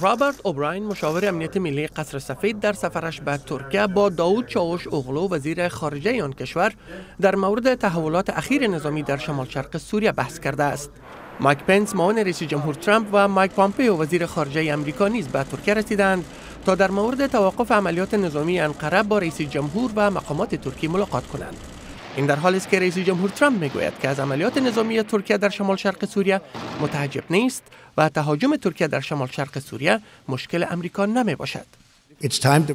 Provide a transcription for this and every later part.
رابرت اوبراین مشاور امنیت ملی قصر سفید در سفرش به ترکیه با داوود چاوش اوغلو وزیر خارجه آن کشور در مورد تحولات اخیر نظامی در شمال شرق سوریه بحث کرده است. مایک پنس معاون رئیس جمهور ترامپ و مایک پامپیو وزیر خارجه امریکا نیز به ترکیه رسیدند تا در مورد توقف عملیات نظامی انقره با رئیس جمهور و مقامات ترکی ملاقات کنند. این در حالی است که رئیس جمهور ترامپ میگوید که از عملیات نظامی ترکیه در شمال شرق سوریه متعجب نیست و تهاجم ترکیه در شمال شرق سوریه مشکل امریکا نمی باشد.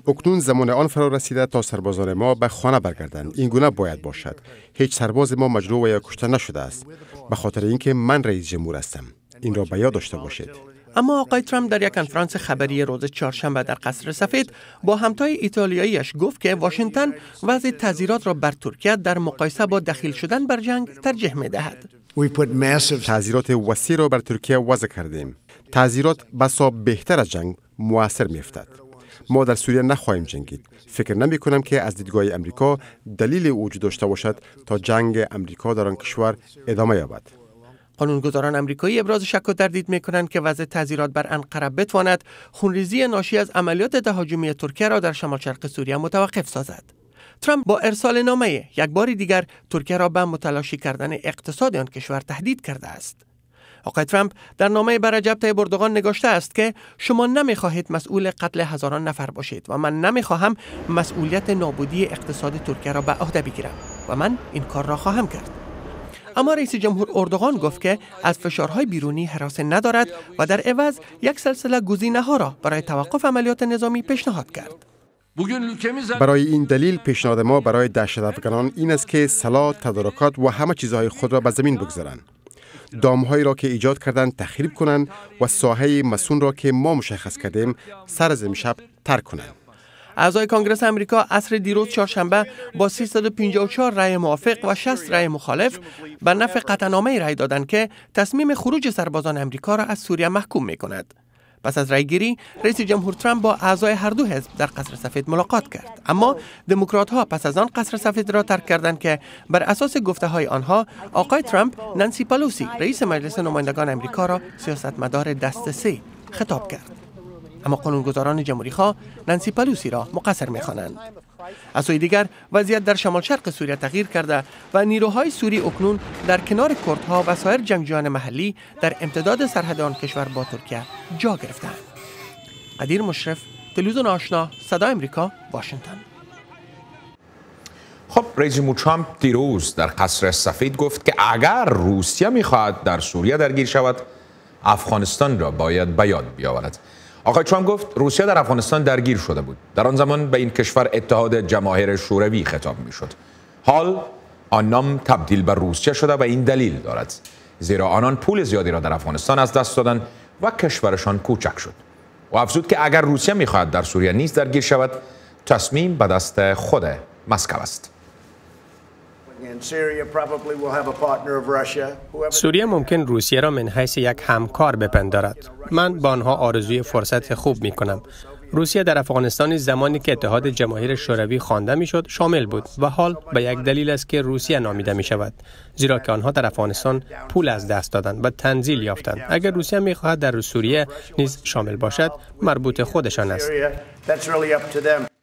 اکنون زمان آن فرا رسیده تا سربازان ما به خانه برگردند این گونه باید باشد هیچ سرباز ما مجروح و یا کشته نشده است به خاطر اینکه من رئیس جمهور هستم این را به یاد داشته باشید اما آقای ترامپ در یک کنفرانس خبری روز چهارشنبه در قصر سفید با همتای ایتالیاییش گفت که واشنگتن وضع تذیرات را بر ترکیه در مقایسه با دخیل شدن بر جنگ ترجیح می دهد. تذیرات وسیع را بر ترکیه وضع کردیم. تذیرات بسا بهتر از جنگ موثر می افتد. ما در سوریه نخواهیم جنگید فکر نمی کنم که از دیدگاه امریکا دلیل وجود داشته باشد تا جنگ امریکا در آن کشور ادامه یابد قانونگذاران آمریکایی ابراز شک و تردید کنند که وضع تعزیرات بر انقره بتواند خونریزی ناشی از عملیات تهاجمی ترکیه را در شمال شرق سوریه متوقف سازد ترامپ با ارسال نامه یک دیگر ترکیه را به متلاشی کردن اقتصاد آن کشور تهدید کرده است آقای ترامپ در نامه بر رجب طیب اردوغان نگاشته است که شما نمیخواهید مسئول قتل هزاران نفر باشید و من نمیخواهم مسئولیت نابودی اقتصاد ترکیه را به عهده بگیرم و من این کار را خواهم کرد اما رئیس جمهور اردوغان گفت که از فشارهای بیرونی حراسه ندارد و در عوض یک سلسله گزینه ها را برای توقف عملیات نظامی پیشنهاد کرد. برای این دلیل پیشنهاد ما برای دهشت افغانان این است که سلاح، تدارکات و همه چیزهای خود را به زمین بگذارند. دامهایی را که ایجاد کردند تخریب کنند و ساحه مسون را که ما مشخص کردیم سر از امشب ترک کنند. اعضای کنگرس آمریکا عصر دیروز چهارشنبه با 354 رأی موافق و 60 رأی مخالف به نفع قطعنامه رأی دادند که تصمیم خروج سربازان آمریکا را از سوریه محکوم می کند. پس از گیری، رئیس جمهور ترامپ با اعضای هر دو حزب در قصر سفید ملاقات کرد اما دموکرات ها پس از آن قصر سفید را ترک کردند که بر اساس گفته های آنها آقای ترامپ نانسی پالوسی رئیس مجلس نمایندگان آمریکا را سیاستمدار دست سه خطاب کرد اما قانونگذاران جمهوری خواه نانسی پلوسی را مقصر خوانند. از سوی دیگر وضعیت در شمال شرق سوریه تغییر کرده و نیروهای سوری اکنون در کنار کردها و سایر جنگجویان محلی در امتداد سرحد آن کشور با ترکیه جا گرفتند قدیر مشرف تلویزیون آشنا صدا امریکا واشنگتن خب رئیس جمهور ترامپ دیروز در قصر سفید گفت که اگر روسیه میخواهد در سوریه درگیر شود افغانستان را باید بیاد بیاورد آقای ترامپ گفت روسیه در افغانستان درگیر شده بود در آن زمان به این کشور اتحاد جماهیر شوروی خطاب میشد حال آن نام تبدیل به روسیه شده و این دلیل دارد زیرا آنان پول زیادی را در افغانستان از دست دادند و کشورشان کوچک شد و افزود که اگر روسیه میخواهد در سوریه نیز درگیر شود تصمیم به دست خود مسکو است سوریه ممکن روسیه را من حیث یک همکار بپندارد. من با آنها آرزوی فرصت خوب می کنم. روسیه در افغانستان زمانی که اتحاد جماهیر شوروی خوانده شد شامل بود و حال به یک دلیل است که روسیه نامیده می شود زیرا که آنها در افغانستان پول از دست دادند و تنزیل یافتند اگر روسیه می خواهد در سوریه نیز شامل باشد مربوط خودشان است